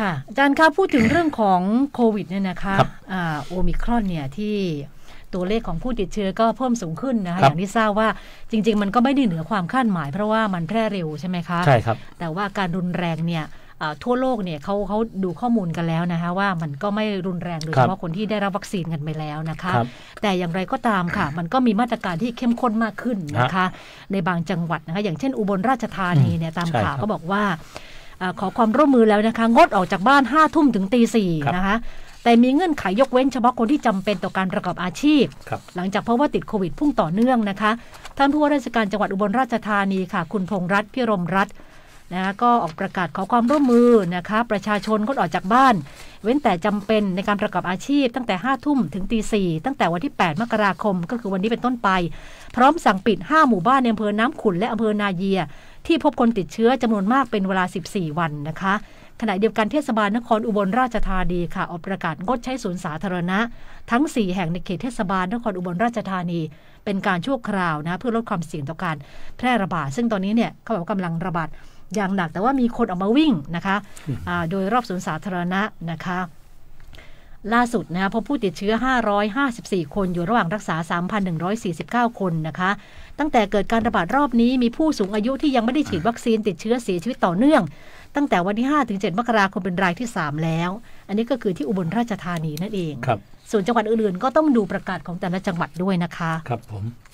ค่ะอาจารย์คะพูดถึงเรื่องของโควิดเนี่ยนะคะโอมิครอนเนี่ยที่ตัวเลขของผู้ติดเชื้อก็เพิ่มสูงขึ้นนะคะอย่างที่ทราบว่าจริง ๆมันก็ไม่ได้เหนือความคาดหมายเพราะว่ามันแพร่เร็วใช่ไหมคะใช่ครับแต่ว่าการรุนแรงเนี่ยทั่วโลกเนี่ยเขาเขาดูข้อมูลกันแล้วนะคะ ว่ามันก็ไม่รุนแรงโดยเฉพาะคนที่ได้รับวัคซีนกันไปแล้วนะคะคแต่อย่างไรก็ตามค่ะ มันก็มีมาตรการที่เข้มข้นมากขึ้นนะคะ ในบางจังหวัดนะคะอย่างเช่น อุบลราชธานีเนี่ยตามข่าวก็บอกว่าขอความร่วมมือแล้วนะคะ งดออกจากบ้านห้าทุ่มถึงตีสี่นะคะ แต่มีเงื่อนไขยยกเว้นเฉพาะคนที่จำเป็นต่อการประกอบอาชีพ หลังจากเพราะว่าติดโควิดพุ่งต่อเนื่องนะคะ ท่านผู้ว่าราชการจังหวัดอุบลราชธานีค่ะ คุณพงรัตน์ พิรมรัตน์นะก็ออกประกาศขอความร่วมมือนะคะประชาชนก็ออกจากบ้าน เว้นแต่จำเป็นในการประกอบอาชีพตั้งแต่5้าทุ่มถึงตีสตั้งแต่วันที่ 8 มกราคมก็คือวันนี้เป็นต้นไป พร้อมสั่งปิด 5 หมู่บ้านในอำเภอน้ำขุนและอำเภอนาเยียที่พบคนติดเชื้อจำนวนมากเป็นเวลา 14 วันนะคะ ขณะเดียวกันเทศบาลนครอุบลราชธานีค่ะ ออกประกาศงดใช้สวนสาธารณะ ทั้ง 4 แห่งในเขตเทศบาลนครอุบลราชธานี เป็นการชั่วคราวนะเพื่อลดความเสี่ยงต่อการแพร่ระบาด ซึ่งตอนนี้เนี่ยเขาบอกว่ากำลังระบาดอย่างหนักแต่ว่ามีคนออกมาวิ่งนะคะะโดยรอบสวนสาธารณะนะคะ ล่าสุดนะพบผู้ติดเชื้อ 554 คน อยู่ระหว่างรักษา 3,149 คนนะคะ ตั้งแต่เกิดการระบาดรอบนี้มีผู้สูงอายุที่ยังไม่ได้ฉีดวัคซีนติดเชื้อเสียชีวิตต่อเนื่อง ตั้งแต่วันที่5-7มกราคมเป็นรายที่ 3 แล้ว อันนี้ก็คือที่อุบลราชธานีนั่นเองส่วนจังหวัดอื่น ๆ ก็ต้องดูประกาศของแต่ละจังหวัดด้วยนะคะ ครับผม